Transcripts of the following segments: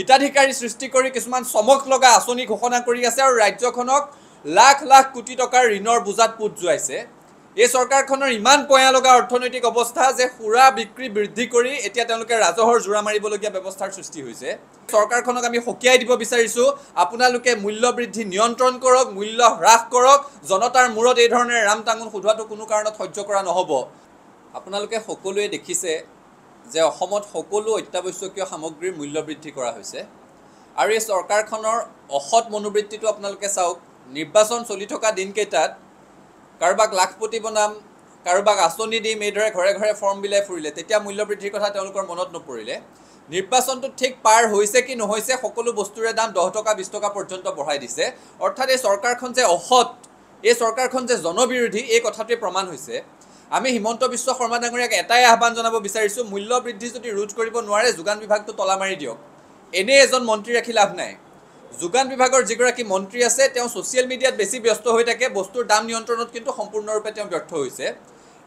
হিতাধিকাৰী সৃষ্টি কৰি কিছুমান চমক লগা আঁচনি ঘোষণা কৰি আছে আৰু ৰাজ্যখনক লাখ লাখ কোটি টকাৰ ঋণৰ বোজাত পোত যোৱাইছে এই চৰকাৰখনৰ ইমান পয়া লগা অৰ্থনৈতিক অৱস্থা যে সুৰা বিক্ৰী বৃদ্ধি কৰি এতিয়া তেওঁলোকে ৰাজহৰ জোৰা মাৰিবলগীয়া ব্যৱস্থাৰ সৃষ্টি হৈছে চৰকাৰখনক আমি সকীয়াই দিব বিচাৰিছোঁ আপোনালোকে মূল্য বৃদ্ধি নিয়ন্ত্ৰণ কৰক মূল্য হ্ৰাস কৰক জনতাৰ মূৰত এই ধৰণে ৰাম টাঙোন সোধোৱাটো কোনো কাৰণত সহ্য কৰা নহ'ব আপোনালোকে সকলোৱে দেখিছে যে অসমত সকলো অত্যাৱশ্যকীয় সামগ্ৰীৰ মূল্য বৃদ্ধি কৰা হৈছে আৰু এই চৰকাৰখনৰ অসৎ মনোবৃত্তিটো আপোনালোকে চাওক নিৰ্বাচন চলি থকা দিনকেইটাত কাৰোবাক লাখপতি বনাম কাৰোবাক আঁচনি দিম এইদৰে ঘৰে ঘৰে ফৰ্ম বিলাই ফুৰিলে তেতিয়া মূল্য বৃদ্ধিৰ কথা তেওঁলোকৰ মনত নপৰিলে নিৰ্বাচনটো ঠিক পাৰ হৈছে কি নহৈছে সকলো বস্তুৰে দাম দহ টকা বিছ টকা পৰ্যন্ত বঢ়াই দিছে অৰ্থাৎ এই চৰকাৰখন যে অসৎ এই চৰকাৰখন যে জনবিৰোধী এই কথাটোৱে প্ৰমাণ হৈছে আমি হিমন্ত বিশ্ব শৰ্মা ডাঙৰীয়াক এটাই আহ্বান জনাব বিচাৰিছোঁ মূল্য বৃদ্ধি যদি ৰোধ কৰিব নোৱাৰে যোগান বিভাগটো তলা মাৰি দিয়ক এনেই এজন মন্ত্ৰী ৰাখি লাভ নাই যোগান বিভাগৰ যিগৰাকী মন্ত্ৰী আছে তেওঁ ছ'চিয়েল মিডিয়াত বেছি ব্যস্ত হৈ থাকে বস্তুৰ দাম নিয়ন্ত্ৰণত কিন্তু সম্পূৰ্ণৰূপে তেওঁ ব্যৰ্থ হৈছে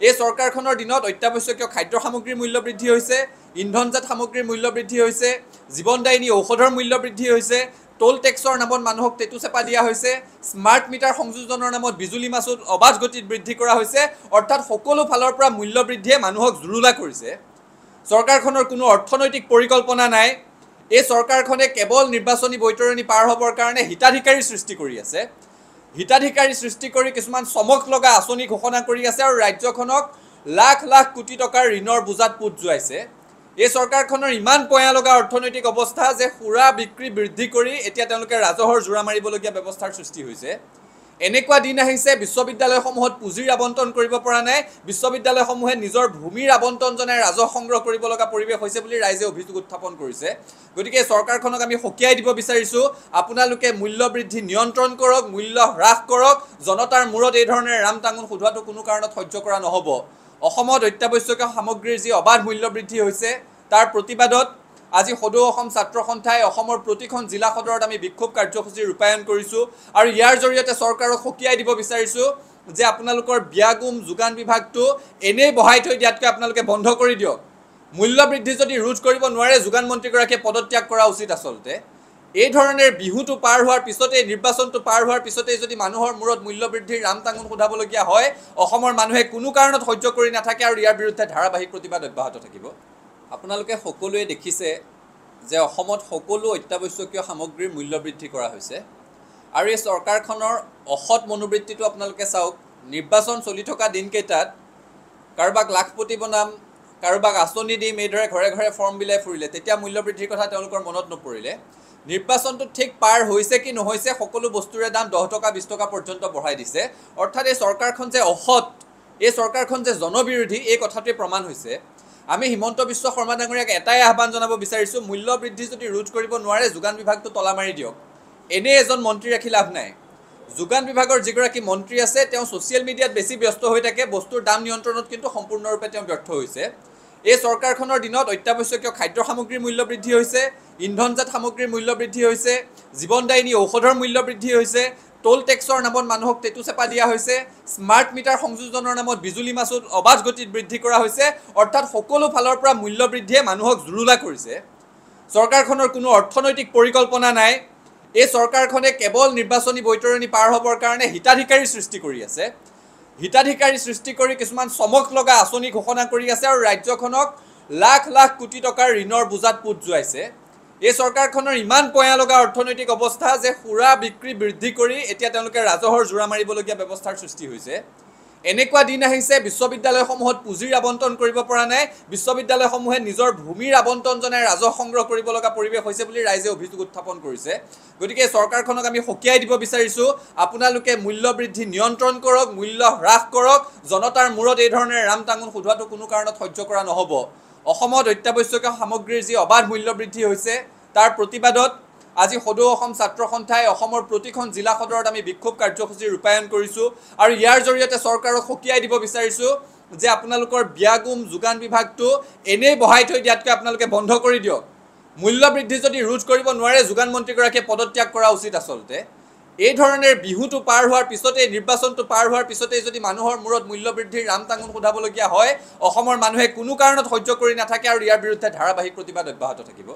এই চৰকাৰখনৰ দিনত অত্যাৱশ্যকীয় খাদ্য সামগ্ৰীৰ মূল্য বৃদ্ধি হৈছে ইন্ধনজাত সামগ্ৰীৰ মূল্য বৃদ্ধি হৈছে জীৱনদায়িনী ঔষধৰ মূল্য বৃদ্ধি হৈছে টোল টেক্সৰ নামত মানুহক টেটু চেপা দিয়া হৈছে স্মাৰ্ট মিটাৰ সংযোজনৰ নামত বিজুলী মাচুল অবাধ গতিত বৃদ্ধি কৰা হৈছে অৰ্থাৎ সকলো ফালৰ পৰা মূল্য বৃদ্ধিয়ে মানুহক জুৰুলা কৰিছে চৰকাৰখনৰ কোনো অৰ্থনৈতিক পৰিকল্পনা নাই এই চৰকাৰখনে কেৱল নিৰ্বাচনী বৈতৰণি পাৰ হ'বৰ কাৰণে হিতাধিকাৰী সৃষ্টি কৰি আছে হিতাধিকাৰী সৃষ্টি কৰি কিছুমান চমক লগা আঁচনি ঘোষণা কৰি আছে আৰু ৰাজ্যখনক লাখ লাখ কোটি টকাৰ ঋণৰ বোজাত পোত যোৱাইছে এই চৰকাৰখনৰ ইমান পয়া লগা অৰ্থনৈতিক অৱস্থা যে সুৰা বিক্ৰী বৃদ্ধি কৰি এতিয়া তেওঁলোকে ৰাজহৰ জোৰা মাৰিবলগীয়া ব্যৱস্থাৰ সৃষ্টি হৈছে এনেকুৱা দিন আহিছে বিশ্ববিদ্যালয়সমূহত পুঁজিৰ আৱণ্টন কৰিব পৰা নাই বিশ্ববিদ্যালয়সমূহে নিজৰ ভূমিৰ আৱণ্টন জনাই ৰাজহ সংগ্ৰহ কৰিব লগা পৰিৱেশ হৈছে বুলি ৰাইজে অভিযোগ উত্থাপন কৰিছে গতিকে চৰকাৰখনক আমি সকীয়াই দিব বিচাৰিছোঁ আপোনালোকে মূল্য বৃদ্ধি নিয়ন্ত্ৰণ কৰক মূল্য হ্ৰাস কৰক জনতাৰ মূৰত এই ধৰণে ৰাম টাঙোন সোধোৱাটো কোনো কাৰণত সহ্য কৰা নহ'ব অসমত অত্যাৱশ্যকীয় সামগ্ৰীৰ যি অবাধ মূল্য বৃদ্ধি হৈছে তাৰ প্ৰতিবাদত আজি সদৌ অসম ছাত্ৰ সন্থাই অসমৰ প্ৰতিখন জিলা সদৰত আমি বিক্ষোভ কাৰ্যসূচী ৰূপায়ণ কৰিছোঁ আৰু ইয়াৰ জৰিয়তে চৰকাৰক সকীয়াই দিব বিচাৰিছোঁ যে আপোনালোকৰ ব্যাগুম যোগান বিভাগটো এনেই বহাই থৈ দিয়াতকৈ আপোনালোকে বন্ধ কৰি দিয়ক মূল্য বৃদ্ধি যদি ৰোধ কৰিব নোৱাৰে যোগান মন্ত্ৰীগৰাকীয়ে পদত্যাগ কৰা উচিত আচলতে এই ধৰণে বিহুটো পাৰ হোৱাৰ পিছতেই নিৰ্বাচনটো পাৰ হোৱাৰ পিছতেই যদি মানুহৰ মূৰত মূল্যবৃদ্ধিৰ টাঙোন সোধাবলগীয়া হয় অসমৰ মানুহে কোনো কাৰণত সহ্য কৰি নাথাকে আৰু ইয়াৰ বিৰুদ্ধে ধাৰাবাহিক প্ৰতিবাদ অব্যাহত থাকিব আপোনালোকে সকলোৱে দেখিছে যে অসমত সকলো অত্যাৱশ্যকীয় সামগ্ৰীৰ মূল্য বৃদ্ধি কৰা হৈছে আৰু এই চৰকাৰখনৰ অসৎ মনোবৃত্তিটো আপোনালোকে চাওক নিৰ্বাচন চলি থকা দিনকেইটাত কাৰোবাক লাখপতি বনাম কাৰোবাক আঁচনি দিম এইদৰে ঘৰে ঘৰে ফৰ্ম বিলাই ফুৰিলে তেতিয়া মূল্যবৃদ্ধিৰ কথা তেওঁলোকৰ মনত নপৰিলে নিৰ্বাচনটো ঠিক পাৰ হৈছে কি নহৈছে সকলো বস্তুৰে দাম দহ টকা বিছ টকা পৰ্যন্ত বঢ়াই দিছে অৰ্থাৎ এই চৰকাৰখন যে অসৎ এই চৰকাৰখন যে জনবিৰোধী এই কথাটোৱে প্ৰমাণ হৈছে আমি হিমন্ত বিশ্ব শৰ্মা ডাঙৰীয়াক এটাই আহ্বান জনাব বিচাৰিছোঁ মূল্য বৃদ্ধি যদি ৰোধ কৰিব নোৱাৰে যোগান বিভাগটো তলা মাৰি দিয়ক এনেই এজন মন্ত্ৰী ৰাখি লাভ নাই যোগান বিভাগৰ যিগৰাকী মন্ত্ৰী আছে তেওঁ ছ'চিয়েল মিডিয়াত বেছি ব্যস্ত হৈ থাকে বস্তুৰ দাম নিয়ন্ত্ৰণত কিন্তু সম্পূৰ্ণৰূপে তেওঁ ব্যৰ্থ হৈছে এই চৰকাৰখনৰ দিনত অত্যাৱশ্যকীয় খাদ্য সামগ্ৰীৰ মূল্য বৃদ্ধি হৈছে ইন্ধনজাত সামগ্ৰীৰ মূল্য বৃদ্ধি হৈছে জীৱনদায়িনী ঔষধৰ মূল্য বৃদ্ধি হৈছে টোল টেক্সৰ নামত মানুহক টেটু চেপা দিয়া হৈছে স্মাৰ্ট মিটাৰ সংযোজনৰ নামত বিজুলী মাচুল অবাধ গতিত বৃদ্ধি কৰা হৈছে অৰ্থাৎ সকলো ফালৰ পৰা মূল্য বৃদ্ধিয়ে মানুহক জুৰুলা কৰিছে চৰকাৰখনৰ কোনো অৰ্থনৈতিক পৰিকল্পনা নাই এই চৰকাৰখনে কেৱল নিৰ্বাচনী বৈতৰণী পাৰ হ'বৰ কাৰণে হিতাধিকাৰীৰ সৃষ্টি কৰি আছে হিতাধিকাৰী সৃষ্টি কৰি কিছুমান চমক লগা আঁচনি ঘোষণা কৰি আছে আৰু ৰাজ্যখনক লাখ লাখ কোটি টকাৰ ঋণৰ বোজাত পোত যোৱাইছে এই চৰকাৰখনৰ ইমান পয়া লগা অৰ্থনৈতিক অৱস্থা যে সুৰা বিক্ৰী বৃদ্ধি কৰি এতিয়া তেওঁলোকে ৰাজহৰ জোৰা মাৰিবলগীয়া ব্যৱস্থাৰ সৃষ্টি হৈছে এনেকুৱা দিন আহিছে বিশ্ববিদ্যালয়সমূহত পুঁজিৰ আৱণ্টন কৰিব পৰা নাই বিশ্ববিদ্যালয়সমূহে নিজৰ ভূমিৰ আৱণ্টন জনাই ৰাজহ সংগ্ৰহ কৰিব লগা পৰিৱেশ হৈছে বুলি ৰাইজে অভিযোগ উত্থাপন কৰিছে গতিকে চৰকাৰখনক আমি সকীয়াই দিব বিচাৰিছোঁ আপোনালোকে মূল্যবৃদ্ধি নিয়ন্ত্ৰণ কৰক মূল্য হ্ৰাস কৰক জনতাৰ মূৰত এই ধৰণে ৰাম টাঙোন সোধোৱাটো কোনো কাৰণত সহ্য কৰা নহ'ব অসমত অত্যাৱশ্যকীয় সামগ্ৰীৰ যি অবাধ মূল্য বৃদ্ধি হৈছে তাৰ প্ৰতিবাদত আজি সদৌ অসম ছাত্ৰ সন্থাই অসমৰ প্ৰতিখন জিলা সদৰত আমি বিক্ষোভ কাৰ্যসূচী ৰূপায়ণ কৰিছোঁ আৰু ইয়াৰ জৰিয়তে চৰকাৰক সকীয়াই দিব বিচাৰিছোঁ যে আপোনালোকৰ ব্যাগুম যোগান বিভাগটো এনেই বহাই থৈ দিয়াতকৈ আপোনালোকে বন্ধ কৰি দিয়ক মূল্য বৃদ্ধি যদি ৰোধ কৰিব নোৱাৰে যোগান মন্ত্ৰীগৰাকীয়ে পদত্যাগ কৰা উচিত আচলতে এই ধৰণেৰে বিহুটো পাৰ হোৱাৰ পিছতেই নিৰ্বাচনটো পাৰ হোৱাৰ পিছতেই যদি মানুহৰ মূৰত মূল্যবৃদ্ধিৰ ৰাম টাঙোন সোধাবলগীয়া হয় অসমৰ মানুহে কোনো কাৰণত সহ্য কৰি নাথাকে আৰু ইয়াৰ বিৰুদ্ধে ধাৰাবাহিক প্ৰতিবাদ অব্যাহত থাকিব